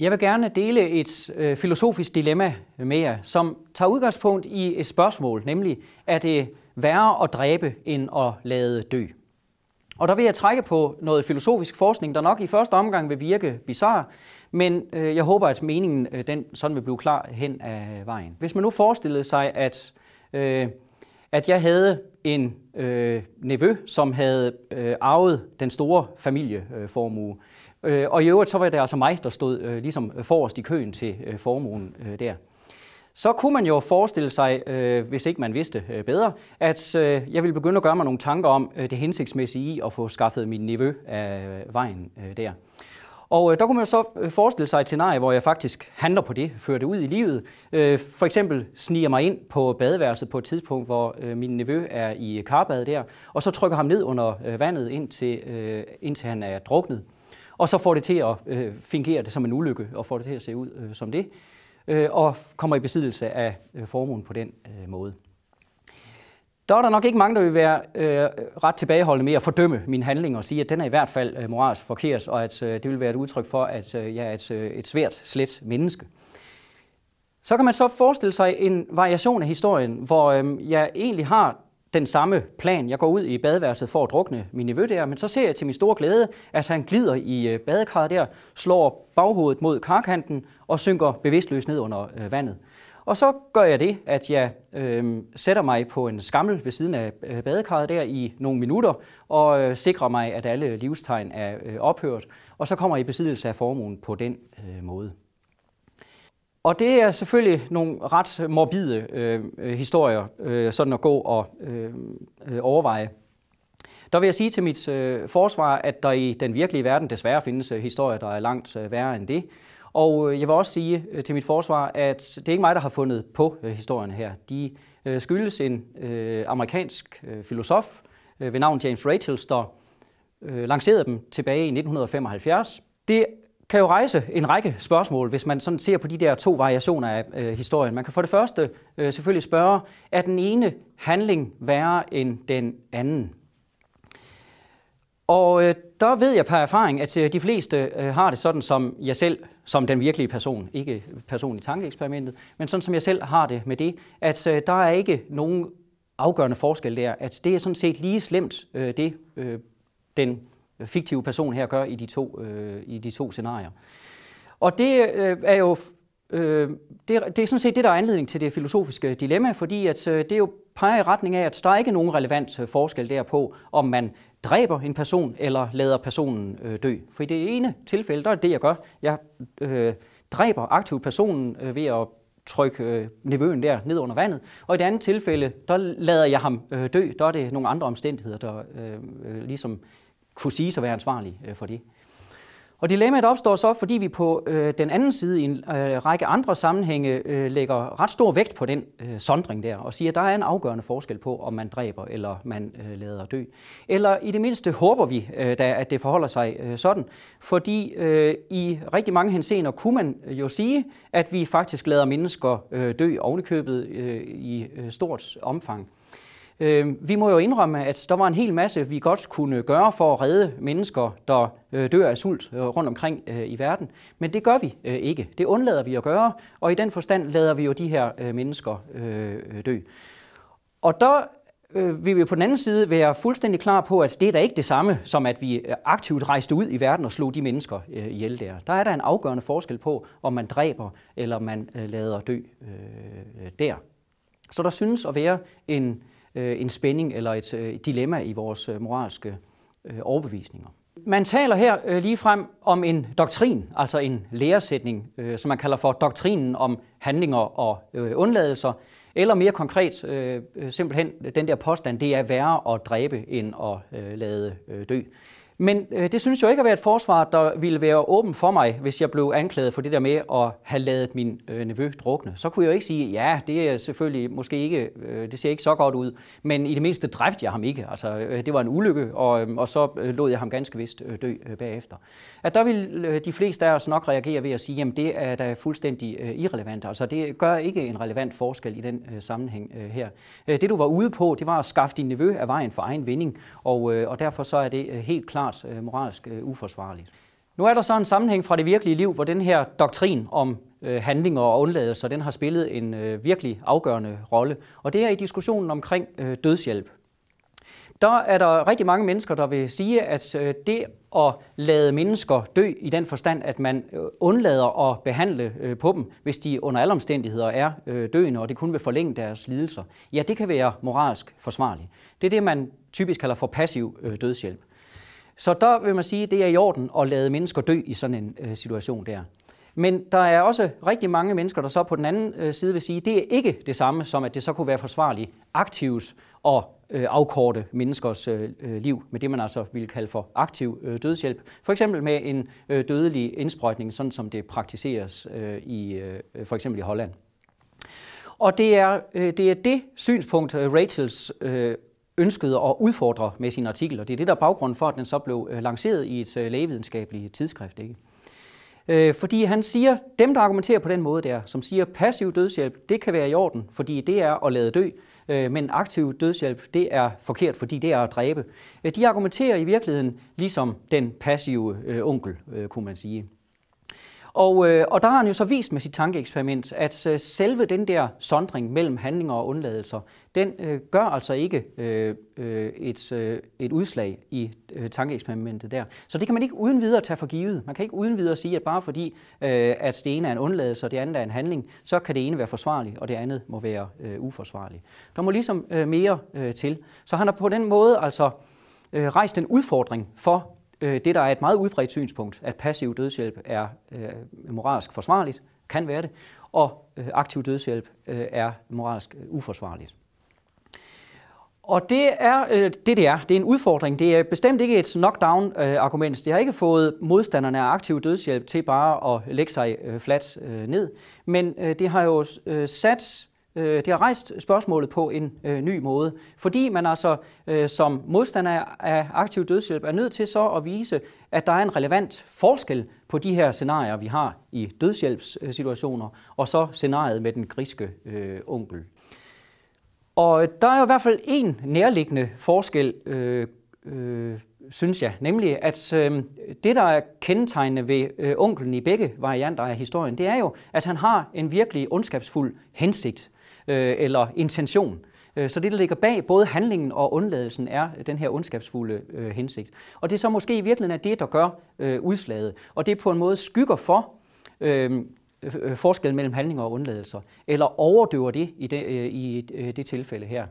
Jeg vil gerne dele et øh, filosofisk dilemma med jer, som tager udgangspunkt i et spørgsmål, nemlig er det værre at dræbe end at lade dø? Og der vil jeg trække på noget filosofisk forskning, der nok i første omgang vil virke bizarre, men øh, jeg håber, at meningen øh, den sådan vil blive klar hen ad vejen. Hvis man nu forestillede sig, at, øh, at jeg havde en øh, nevø, som havde øh, arvet den store familieformue, øh, Øh, og i øvrigt så var det altså mig, der stod øh, ligesom forrest i køen til øh, formuen øh, der. Så kunne man jo forestille sig, øh, hvis ikke man vidste øh, bedre, at øh, jeg ville begynde at gøre mig nogle tanker om øh, det hensigtsmæssige i at få skaffet min niveau af vejen øh, der. Og øh, der kunne man så øh, forestille sig et scenarie, hvor jeg faktisk handler på det, fører det ud i livet. Øh, for eksempel sniger mig ind på badeværelset på et tidspunkt, hvor øh, min nevø er i karbadet der, og så trykker ham ned under øh, vandet, indtil, øh, indtil han er druknet og så får det til at øh, fingere det som en ulykke, og får det til at se ud øh, som det, øh, og kommer i besiddelse af øh, formuen på den øh, måde. Der er der nok ikke mange, der vil være øh, ret tilbageholdende med at fordømme min handling og sige, at den er i hvert fald øh, moralsk forkert, og at øh, det vil være et udtryk for, at øh, jeg er et, øh, et svært, slet menneske. Så kan man så forestille sig en variation af historien, hvor øh, jeg egentlig har den samme plan. Jeg går ud i badeværelset for at drukne min nevø der, men så ser jeg til min store glæde, at han glider i øh, badekarret der, slår baghovedet mod karkanten og synker bevidstløs ned under øh, vandet. Og så gør jeg det, at jeg øh, sætter mig på en skammel ved siden af øh, badekarret der i nogle minutter og øh, sikrer mig, at alle livstegn er øh, ophørt, og så kommer jeg i besiddelse af formuen på den øh, måde. Og det er selvfølgelig nogle ret morbide øh, historier, øh, sådan at gå og øh, øh, overveje. Der vil jeg sige til mit øh, forsvar, at der i den virkelige verden desværre findes øh, historier, der er langt øh, værre end det. Og øh, jeg vil også sige øh, til mit forsvar, at det er ikke mig, der har fundet på øh, historien her. De øh, skyldes en øh, amerikansk øh, filosof øh, ved navn James Rachel, der øh, lancerede dem tilbage i 1975. Det kan jo rejse en række spørgsmål, hvis man sådan ser på de der to variationer af øh, historien. Man kan for det første øh, selvfølgelig spørge, er den ene handling værre end den anden? Og øh, der ved jeg per erfaring, at øh, de fleste øh, har det sådan som jeg selv, som den virkelige person, ikke person i tankeeksperimentet, men sådan som jeg selv har det med det, at øh, der er ikke nogen afgørende forskel der, at det er sådan set lige slemt, øh, det øh, den fiktive person her gør i de to, øh, i de to scenarier. Og det øh, er jo øh, det, det er sådan set det, der er anledning til det filosofiske dilemma, fordi at, øh, det jo peger i retning af, at der ikke er nogen relevant øh, forskel derpå, om man dræber en person eller lader personen øh, dø. For i det ene tilfælde, der er det, jeg gør. Jeg øh, dræber aktivt personen øh, ved at trykke øh, nevøen der ned under vandet. Og i det andet tilfælde, der lader jeg ham øh, dø. Der er det nogle andre omstændigheder, der øh, øh ligesom kunne sige at være ansvarlig øh, for det. Og dilemmaet opstår så, fordi vi på øh, den anden side i en øh, række andre sammenhænge øh, lægger ret stor vægt på den øh, sondring der, og siger, at der er en afgørende forskel på, om man dræber eller man øh, lader dø. Eller i det mindste håber vi øh, da, at det forholder sig øh, sådan, fordi øh, i rigtig mange henseender kunne man øh, jo sige, at vi faktisk lader mennesker øh, dø ovenikøbet øh, i øh, stort omfang. Øh, vi må jo indrømme, at der var en hel masse, vi godt kunne gøre for at redde mennesker, der øh, dør af sult øh, rundt omkring øh, i verden. Men det gør vi øh, ikke. Det undlader vi at gøre, og i den forstand lader vi jo de her øh, mennesker øh, øh dø. Og der øh, vil vi på den anden side være fuldstændig klar på, at det er da ikke det samme, som at vi øh, aktivt rejste ud i verden og slog de mennesker øh, ihjel der. Der er der en afgørende forskel på, om man dræber eller man øh, lader dø øh, der. Så der synes at være en Øh, en spænding eller et øh, dilemma i vores øh, moralske overbevisninger. Man taler her lige frem om en doktrin, altså en læresætning, som man kalder for doktrinen om handlinger og undladelser, eller mere konkret simpelthen den der påstand, det er værre at dræbe end at lade dø. Men øh, det synes jo ikke at være et forsvar, der ville være åben for mig, hvis jeg blev anklaget for det der med at have lavet min øh, nevø drukne. Så kunne jeg jo ikke sige, ja, det er selvfølgelig måske ikke, øh, det ser ikke så godt ud, men i det mindste dræbte jeg ham ikke. Altså, øh, det var en ulykke, og, øh, og så øh, lod jeg ham ganske vist øh, dø øh, bagefter. At der vil øh, de fleste af os nok reagere ved at sige, jamen det er da fuldstændig øh, irrelevant. Altså, det gør ikke en relevant forskel i den øh, sammenhæng øh, her. Øh, det du var ude på, det var at skaffe din nevø af vejen for egen vinding, og, øh, og derfor så er det øh, helt klart klart øh, moralsk øh, uforsvarligt. Nu er der så en sammenhæng fra det virkelige liv, hvor den her doktrin om øh, handlinger og undladelser, den har spillet en øh, virkelig afgørende rolle. Og det er i diskussionen omkring øh, dødshjælp. Der er der rigtig mange mennesker, der vil sige, at øh, det at lade mennesker dø i den forstand, at man øh, undlader at behandle øh, på dem, hvis de under alle omstændigheder er øh, døende, og det kun vil forlænge deres lidelser, ja, det kan være moralsk forsvarligt. Det er det, man typisk kalder for passiv øh, dødshjælp. Så der vil man sige, at det er i orden at lade mennesker dø i sådan en øh, situation der. Men der er også rigtig mange mennesker, der så på den anden øh, side vil sige, at det er ikke det samme som, at det så kunne være forsvarligt aktivt at øh, afkorte menneskers liv med det, man altså vil kalde for aktiv dødshjælp. For eksempel med en dødelig indsprøjtning, sådan som det praktiseres i for eksempel i Holland. Og det er, det er det synspunkt, Rachels ønskede at udfordre med sin artikel, og det er det, der er baggrunden for, at den så blev øh, lanceret i et øh, lægevidenskabeligt tidsskrift. Ikke? Øh, fordi han siger, dem der argumenterer på den måde der, som siger passiv dødshjælp, det kan være i orden, fordi det er at lade dø, men aktiv dødshjælp, det er forkert, fordi det er at dræbe. De argumenterer i virkeligheden ligesom den passive onkel, kunne man sige. Og, øh, og der har han jo så vist med sit tankeeksperiment, at øh, selve den der sondring mellem handlinger og undladelser, den øh, gør altså ikke øh, øh, et, øh, et udslag i øh, tankeeksperimentet der. Så det kan man ikke uden videre tage for givet. Man kan ikke uden videre sige, at bare fordi, øh, at det ene er en undladelse, og det andet er en handling, så kan det ene være forsvarligt, og det andet må være øh, uforsvarligt. Der må ligesom øh, mere øh, til. Så han har på den måde altså øh, rejst en udfordring for øh, det, der er et meget udbredt synspunkt, at passiv dødshjælp er øh, moralsk forsvarligt, kan være det, og øh, aktiv dødshjælp øh, er moralsk øh, uforsvarligt. Og det er øh, det, det er. Det er en udfordring. Det er bestemt ikke et knockdown-argument. Øh, det har ikke fået modstanderne af aktiv dødshjælp til bare at lægge sig øh, fladt øh, ned. Men øh, det har jo øh, sat øh, det har rejst spørgsmålet på en øh, ny måde, fordi man altså øh, som modstander af aktiv dødshjælp er nødt til så at vise, at der er en relevant forskel på de her scenarier, vi har i dødshjælpssituationer, og så scenariet med den griske øh, onkel. Og der er i hvert fald en nærliggende forskel, øh, øh, synes jeg, nemlig at øh, det, der er kendetegnende ved øh, onklen i begge varianter af historien, det er jo, at han har en virkelig ondskabsfuld hensigt øh, eller intention. Øh, så det, der ligger bag både handlingen og undladelsen, er den her ondskabsfulde øh, hensigt. Og det er så måske i virkeligheden det, der gør øh, udslaget. Og det på en måde skygger for øh, øh, forskellen mellem handlinger og undladelser, eller overdøver det i det, øh, i øh, det tilfælde her.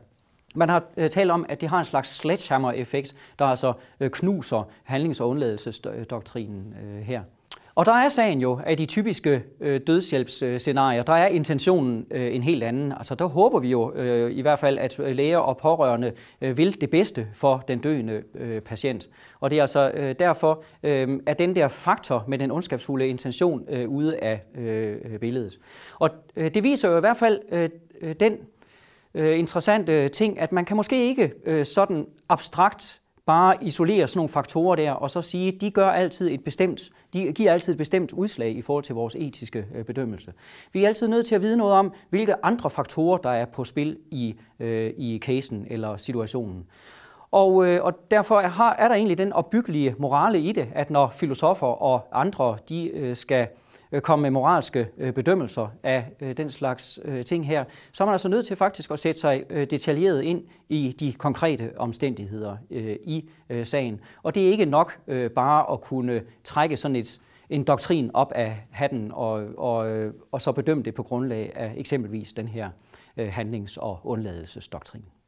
Man har talt om, at det har en slags sledgehammer-effekt, der altså knuser handlings- og undladelsesdoktrinen øh, her. Og der er sagen jo, at de typiske øh, dødshjælpsscenarier, der er intentionen øh, en helt anden. Altså der håber vi jo øh, i hvert fald, at øh, læger og pårørende øh, vil det bedste for den døende øh, patient. Og det er altså øh, derfor, øh, at den der faktor med den ondskabsfulde intention øh, ude af øh, billedet. Og øh, det viser jo i hvert fald øh, øh den øh, interessante ting, at man kan måske ikke øh, sådan abstrakt bare isolere sådan nogle faktorer der, og så sige, de gør altid et bestemt, de giver altid et bestemt udslag i forhold til vores etiske øh, bedømmelse. Vi er altid nødt til at vide noget om, hvilke andre faktorer, der er på spil i, øh, i casen eller situationen. Og, øh, og derfor har, er der egentlig den opbyggelige morale i det, at når filosofer og andre de øh, skal øh, Øh, komme med moralske øh, bedømmelser af øh, den slags ting her, så er man altså nødt til faktisk at sætte sig detaljeret ind i de konkrete omstændigheder i sagen. Og det er ikke nok bare at kunne trække sådan et en doktrin op af hatten og, og, og så bedømme det på grundlag af eksempelvis den her handlings- og undladelsesdoktrin.